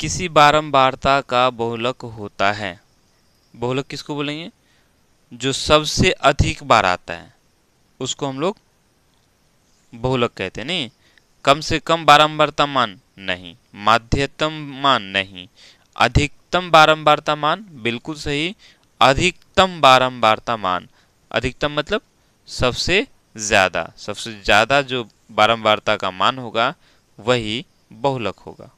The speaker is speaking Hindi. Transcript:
किसी बारंबारता का बहुलक होता है बहुलक किसको बोलेंगे जो सबसे अधिक बार आता है उसको हम लोग बहुलक कहते हैं नहीं कम से कम बारंबारता मान नहीं माध्यतम मान नहीं अधिकतम बारंबारता मान बिल्कुल सही अधिकतम बारंबारता मान अधिकतम मतलब सबसे ज़्यादा सबसे ज़्यादा जो बारंबारता का मान होगा वही बहुलक होगा